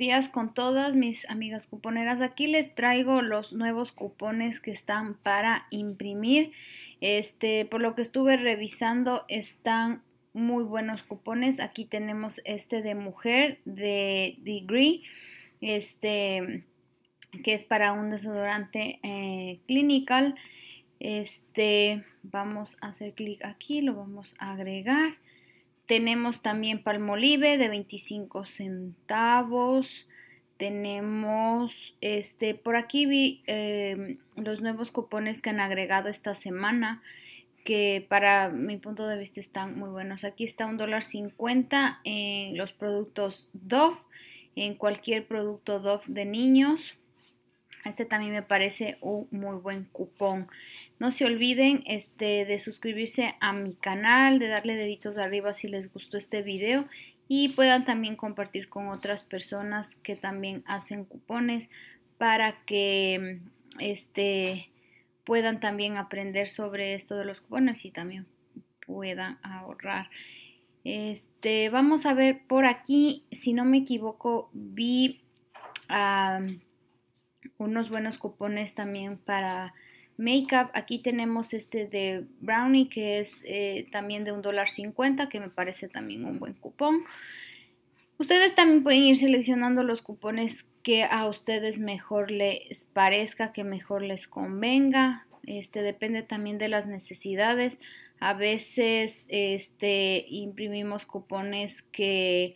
días con todas mis amigas cuponeras. Aquí les traigo los nuevos cupones que están para imprimir. Este, por lo que estuve revisando, están muy buenos cupones. Aquí tenemos este de mujer de Degree, este que es para un desodorante eh, clinical. Este, vamos a hacer clic aquí, lo vamos a agregar. Tenemos también palmolive de 25 centavos. Tenemos, este, por aquí vi eh, los nuevos cupones que han agregado esta semana, que para mi punto de vista están muy buenos. Aquí está un dólar 50 en los productos Dove, en cualquier producto Dove de niños. Este también me parece un muy buen cupón. No se olviden este, de suscribirse a mi canal, de darle deditos de arriba si les gustó este video y puedan también compartir con otras personas que también hacen cupones para que este, puedan también aprender sobre esto de los cupones y también puedan ahorrar. Este, vamos a ver por aquí, si no me equivoco, vi unos buenos cupones también para makeup. Aquí tenemos este de Brownie que es eh, también de un dólar que me parece también un buen cupón. Ustedes también pueden ir seleccionando los cupones que a ustedes mejor les parezca, que mejor les convenga. Este depende también de las necesidades. A veces este imprimimos cupones que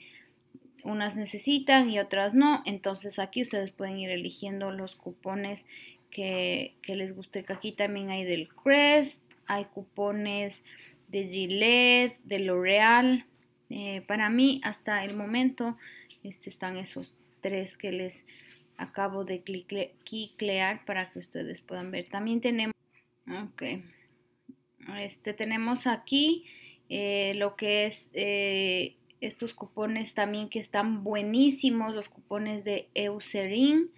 unas necesitan y otras no. Entonces aquí ustedes pueden ir eligiendo los cupones que, les guste. aquí también hay del Crest, hay cupones de Gillette, de L'Oreal. Eh, para mí hasta el momento este, están esos tres que les acabo de cliclear para que ustedes puedan ver. También tenemos, okay, este, tenemos aquí eh, lo que es... Eh, estos cupones también que están buenísimos, los cupones de Eucerin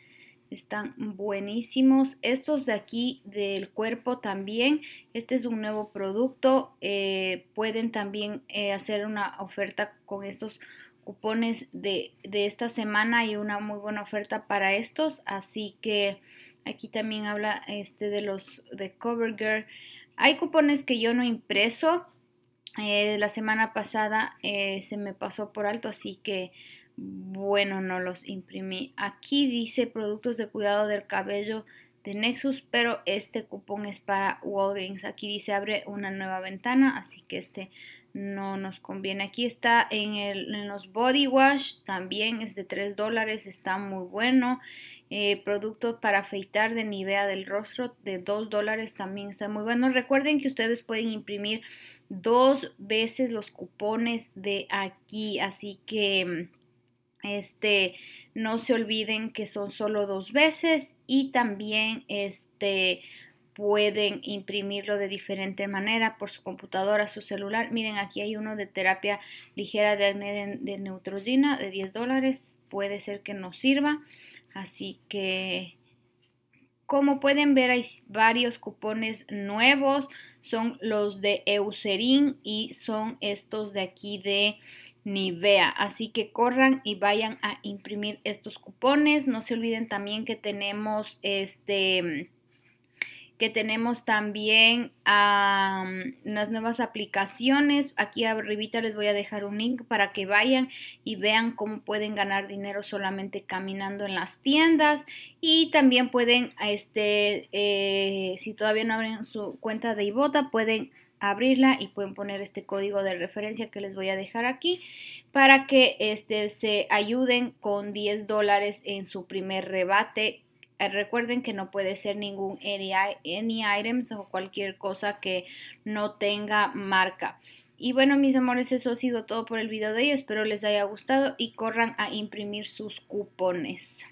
están buenísimos. Estos de aquí del cuerpo también, este es un nuevo producto, eh, pueden también eh, hacer una oferta con estos cupones de, de esta semana y una muy buena oferta para estos, así que aquí también habla este de los de CoverGirl. Hay cupones que yo no impreso, eh, la semana pasada eh, se me pasó por alto, así que bueno, no los imprimí. Aquí dice productos de cuidado del cabello de Nexus, pero este cupón es para Walgreens. Aquí dice abre una nueva ventana, así que este no nos conviene. Aquí está en, en los body wash, también es de 3 dólares, está muy bueno. Eh, producto productos para afeitar de Nivea del rostro de 2 dólares también está muy bueno. Recuerden que ustedes pueden imprimir dos veces los cupones de aquí, así que mm, este no se olviden que son solo dos veces y también este pueden imprimirlo de diferente manera por su computadora, su celular. Miren, aquí hay uno de terapia ligera de acné de, neutrogena de 10 dólares. Puede ser que nos sirva. Así que, como pueden ver, hay varios cupones nuevos. Son los de Eucerin y son estos de aquí de Nivea. Así que corran y vayan a imprimir estos cupones. No se olviden también que tenemos este que tenemos también mm, las unas nuevas aplicaciones. Aquí arribita les voy a dejar un link para que vayan y vean cómo pueden ganar dinero solamente caminando en las tiendas. Y también pueden, este, eh, si todavía no abren su cuenta de Ibota, pueden abrirla y pueden poner este código de referencia que les voy a dejar aquí para que este, se ayuden con 10 dólares en su primer rebate eh, recuerden que no puede ser ningún any, any items o cualquier cosa que no tenga marca. Y bueno, mis amores, eso ha sido todo por el video de hoy. Espero les haya gustado y corran a imprimir sus cupones.